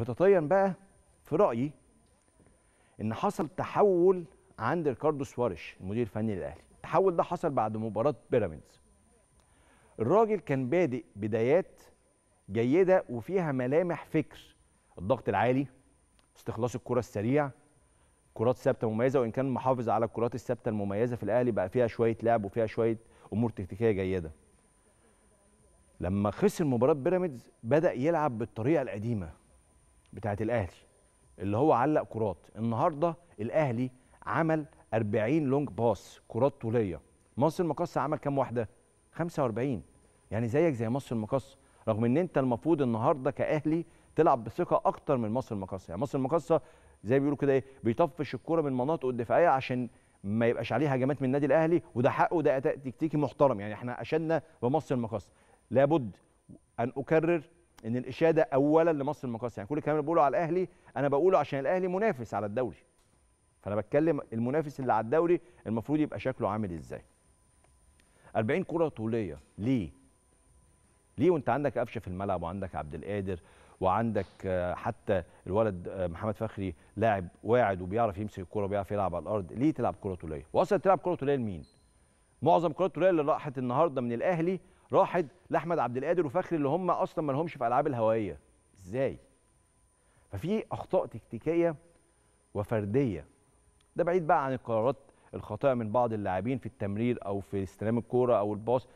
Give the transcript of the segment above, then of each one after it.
خططيا بقى في رايي ان حصل تحول عند ريكاردو سواريش المدير الفني للاهلي التحول ده حصل بعد مباراه بيراميدز الراجل كان بادئ بدايات جيده وفيها ملامح فكر الضغط العالي استخلاص الكره السريع كرات ثابته مميزه وان كان محافظ على الكرات الثابته المميزه في الاهلي بقى فيها شويه لعب وفيها شويه امور تكتيكيه جيده لما خسر مباراه بيراميدز بدا يلعب بالطريقه القديمه بتاعت الاهلي اللي هو علق كرات النهارده الاهلي عمل 40 لونج باس كرات طوليه مصر المقص عمل كام واحده 45 يعني زيك زي مصر المقص رغم ان انت المفروض النهارده كاهلي تلعب بثقه اكتر من مصر المقص يعني مصر المقص زي بيقولوا كده ايه بيطفش الكوره من مناطق الدفاعيه عشان ما يبقاش عليه هجمات من النادي الاهلي وده حقه وده تكتيكي محترم يعني احنا اشدنا بمصر المقص لابد ان اكرر ان الاشاده اولا لمصر المقاصه يعني كل الكلام اللي بقوله على الاهلي انا بقوله عشان الاهلي منافس على الدوري فانا بتكلم المنافس اللي على الدوري المفروض يبقى شكله عامل ازاي 40 كره طوليه ليه ليه وانت عندك قفشه في الملعب وعندك عبد القادر وعندك آه، حتى الولد آه، محمد فخري لاعب واعد وبيعرف يمسك الكره وبيعرف يلعب على الارض ليه تلعب كره طوليه واصلا تلعب كره طوليه لمين معظم كرات الطوليه اللي راحت النهارده من الاهلي راحت لاحمد عبد القادر وفخري اللي هم اصلا ما لهمش في العاب الهوائيه ازاي ففي اخطاء تكتيكيه وفرديه ده بعيد بقى عن القرارات الخاطئه من بعض اللاعبين في التمرير او في استلام الكوره او الباص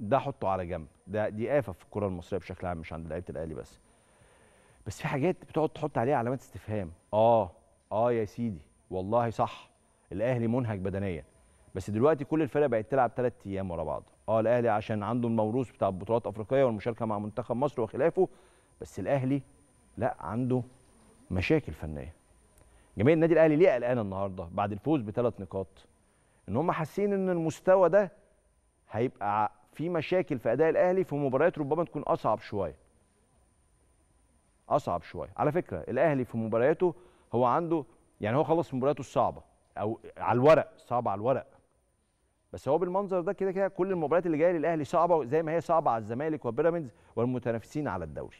ده حطه على جنب ده دي افه في الكره المصريه بشكل عام مش عند لعيبه الاهلي بس بس في حاجات بتقعد تحط عليها علامات استفهام اه اه يا سيدي والله صح الاهلي منهك بدنيا بس دلوقتي كل الفرق بقت تلعب ثلاث ايام ورا بعض اه الاهلي عشان عنده الموروث بتاع البطولات الافريقيه والمشاركه مع منتخب مصر وخلافه بس الاهلي لا عنده مشاكل فنيه جماهير النادي الاهلي ليه قلقان النهارده بعد الفوز بثلاث نقاط ان هم حاسين ان المستوى ده هيبقى في مشاكل في اداء الاهلي في مباريات ربما تكون اصعب شويه اصعب شويه على فكره الاهلي في مبارياته هو عنده يعني هو خلص مبارياته الصعبه او على الورق صعبه على الورق بس هو بالمنظر ده كده كده كل المباريات اللي جايه للاهلي صعبه زي ما هي صعبه على الزمالك وبيراميدز والمتنافسين على الدوري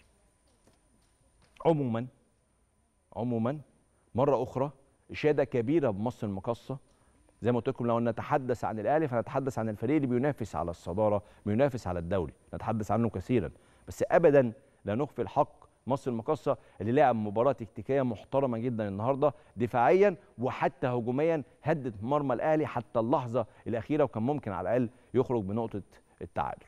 عموما عموما مره اخرى اشاده كبيره بمصر المقصه زي ما قلت لكم لو نتحدث عن الاهلي فنتحدث عن الفريق اللي بينافس على الصداره بينافس على الدوري نتحدث عنه كثيرا بس ابدا لا نخفي الحق مصر المقصة اللي لعب مباراه تكتيكيه محترمه جدا النهارده دفاعيا وحتى هجوميا هدد مرمى الاهلي حتى اللحظه الاخيره وكان ممكن على الاقل يخرج بنقطه التعادل